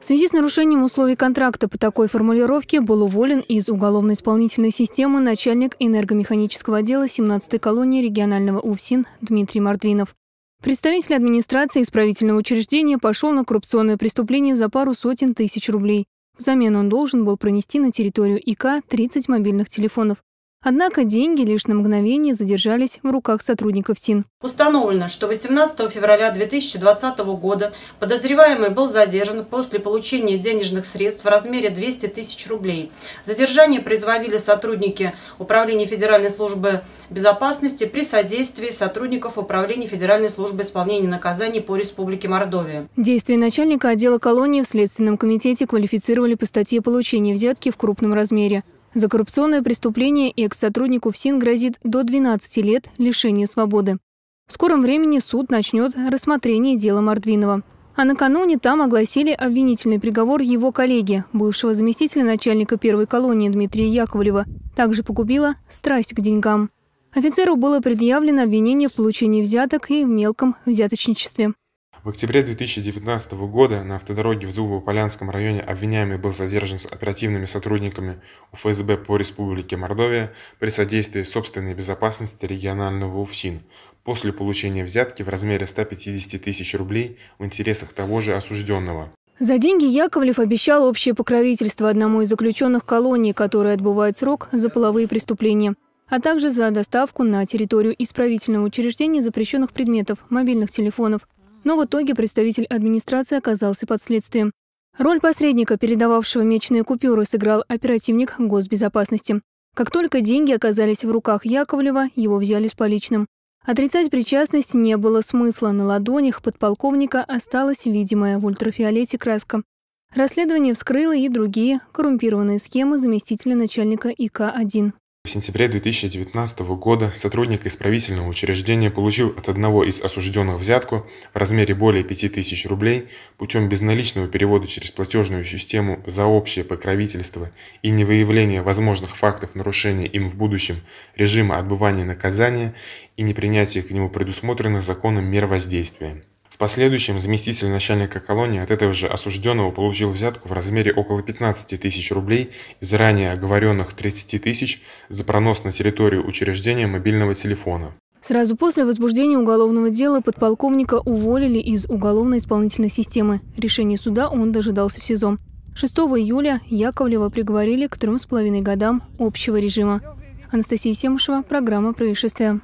В связи с нарушением условий контракта по такой формулировке был уволен из уголовно-исполнительной системы начальник энергомеханического отдела 17-й колонии регионального УФСИН Дмитрий Мартвинов. Представитель администрации исправительного учреждения пошел на коррупционное преступление за пару сотен тысяч рублей. Взамен он должен был пронести на территорию ИК 30 мобильных телефонов. Однако деньги лишь на мгновение задержались в руках сотрудников СИН. Установлено, что 18 февраля 2020 года подозреваемый был задержан после получения денежных средств в размере 200 тысяч рублей. Задержание производили сотрудники Управления Федеральной службы безопасности при содействии сотрудников Управления Федеральной службы исполнения наказаний по Республике Мордовия. Действия начальника отдела колонии в Следственном комитете квалифицировали по статье получения взятки в крупном размере. За коррупционное преступление экс-сотруднику ФСИН грозит до 12 лет лишения свободы. В скором времени суд начнет рассмотрение дела Мордвинова. А накануне там огласили обвинительный приговор его коллеги, бывшего заместителя начальника первой колонии Дмитрия Яковлева. Также погубила страсть к деньгам. Офицеру было предъявлено обвинение в получении взяток и в мелком взяточничестве. В октябре 2019 года на автодороге в Зубово-Полянском районе обвиняемый был задержан с оперативными сотрудниками УФСБ по Республике Мордовия при содействии собственной безопасности регионального УФСИН после получения взятки в размере 150 тысяч рублей в интересах того же осужденного. За деньги Яковлев обещал общее покровительство одному из заключенных колонии, который отбывает срок за половые преступления а также за доставку на территорию исправительного учреждения запрещенных предметов, мобильных телефонов, но в итоге представитель администрации оказался под следствием. Роль посредника, передававшего мечные купюры, сыграл оперативник госбезопасности. Как только деньги оказались в руках Яковлева, его взяли с поличным. Отрицать причастность не было смысла. На ладонях подполковника осталась видимая в ультрафиолете краска. Расследование вскрыло и другие коррумпированные схемы заместителя начальника ИК-1. В сентябре 2019 года сотрудник исправительного учреждения получил от одного из осужденных взятку в размере более 5000 рублей путем безналичного перевода через платежную систему за общее покровительство и невыявление возможных фактов нарушения им в будущем режима отбывания наказания и непринятия к нему предусмотренных законом мер воздействия. В последующем заместитель начальника колонии от этого же осужденного получил взятку в размере около 15 тысяч рублей из ранее оговоренных 30 тысяч за пронос на территорию учреждения мобильного телефона. Сразу после возбуждения уголовного дела подполковника уволили из уголовно-исполнительной системы. Решение суда он дожидался в СИЗО. 6 июля Яковлева приговорили к трем с половиной годам общего режима. Анастасия Семышева, программа «Происшествия».